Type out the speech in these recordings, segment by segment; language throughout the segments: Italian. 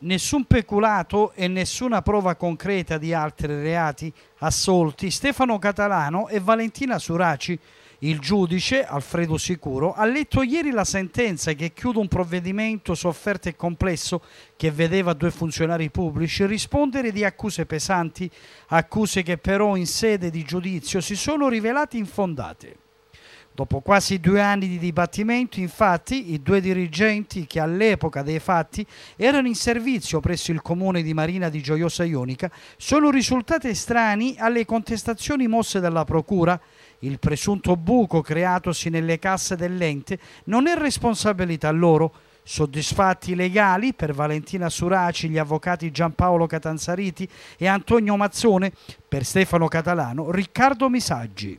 nessun peculato e nessuna prova concreta di altri reati assolti, Stefano Catalano e Valentina Suraci. Il giudice, Alfredo Sicuro, ha letto ieri la sentenza che chiude un provvedimento sofferto e complesso che vedeva due funzionari pubblici rispondere di accuse pesanti, accuse che però in sede di giudizio si sono rivelate infondate. Dopo quasi due anni di dibattimento, infatti, i due dirigenti che all'epoca dei fatti erano in servizio presso il comune di Marina di Gioiosa Ionica sono risultati estranei alle contestazioni mosse dalla Procura. Il presunto buco creatosi nelle casse dell'ente non è responsabilità loro. Soddisfatti i legali per Valentina Suraci, gli avvocati Giampaolo Catanzariti e Antonio Mazzone, per Stefano Catalano, Riccardo Misaggi.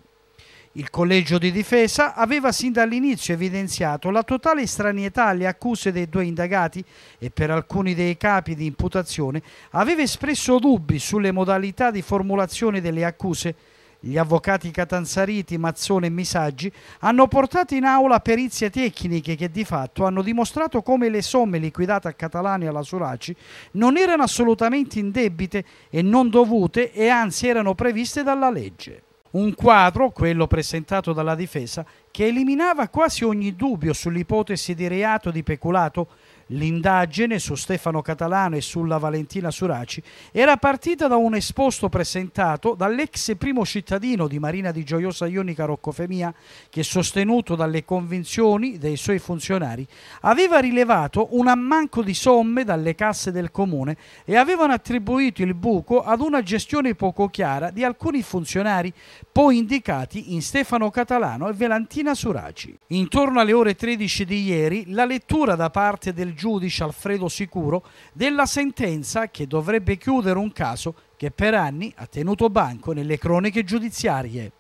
Il collegio di difesa aveva sin dall'inizio evidenziato la totale stranietà alle accuse dei due indagati e per alcuni dei capi di imputazione aveva espresso dubbi sulle modalità di formulazione delle accuse. Gli avvocati Catanzariti, Mazzone e Misaggi hanno portato in aula perizie tecniche che di fatto hanno dimostrato come le somme liquidate a Catalani e alla Suraci non erano assolutamente indebite e non dovute e anzi erano previste dalla legge un quadro, quello presentato dalla difesa, che eliminava quasi ogni dubbio sull'ipotesi di reato di peculato, l'indagine su Stefano Catalano e sulla Valentina Suraci era partita da un esposto presentato dall'ex primo cittadino di Marina di Gioiosa Ionica Roccofemia che, sostenuto dalle convinzioni dei suoi funzionari, aveva rilevato un ammanco di somme dalle casse del comune e avevano attribuito il buco ad una gestione poco chiara di alcuni funzionari poi indicati in Stefano Catalano e Valentina Valentina Suraci. Intorno alle ore 13 di ieri, la lettura da parte del giudice Alfredo Sicuro della sentenza che dovrebbe chiudere un caso che per anni ha tenuto banco nelle cronache giudiziarie.